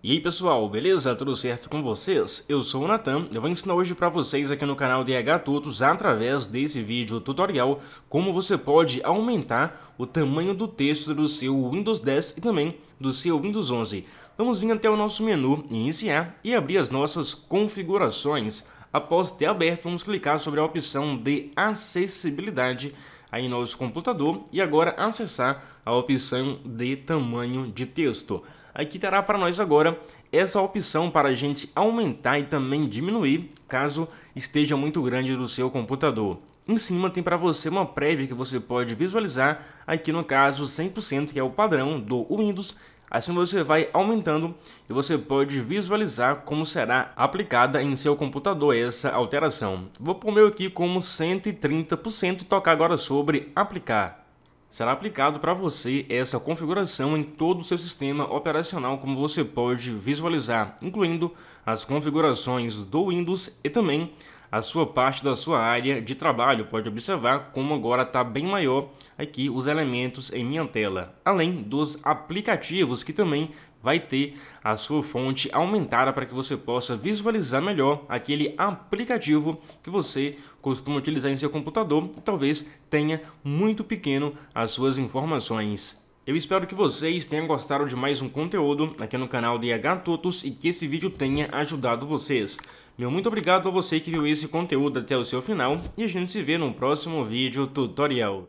E aí pessoal, beleza? Tudo certo com vocês? Eu sou o Natan, eu vou ensinar hoje para vocês aqui no canal DH Tutos, através desse vídeo tutorial, como você pode aumentar o tamanho do texto do seu Windows 10 e também do seu Windows 11. Vamos vir até o nosso menu Iniciar e abrir as nossas configurações. Após ter aberto, vamos clicar sobre a opção de Acessibilidade aí nosso computador e agora acessar a opção de tamanho de texto. Aqui terá para nós agora essa opção para a gente aumentar e também diminuir caso esteja muito grande do seu computador. Em cima tem para você uma prévia que você pode visualizar, aqui no caso 100% que é o padrão do Windows, Assim você vai aumentando e você pode visualizar como será aplicada em seu computador essa alteração. Vou pôr meu aqui como 130% e tocar agora sobre aplicar. Será aplicado para você essa configuração em todo o seu sistema operacional como você pode visualizar, incluindo as configurações do Windows e também a sua parte da sua área de trabalho. Pode observar como agora está bem maior aqui os elementos em minha tela, além dos aplicativos que também vai ter a sua fonte aumentada para que você possa visualizar melhor aquele aplicativo que você costuma utilizar em seu computador e talvez tenha muito pequeno as suas informações. Eu espero que vocês tenham gostado de mais um conteúdo aqui no canal DH Tutos e que esse vídeo tenha ajudado vocês. Meu muito obrigado a você que viu esse conteúdo até o seu final e a gente se vê no próximo vídeo tutorial.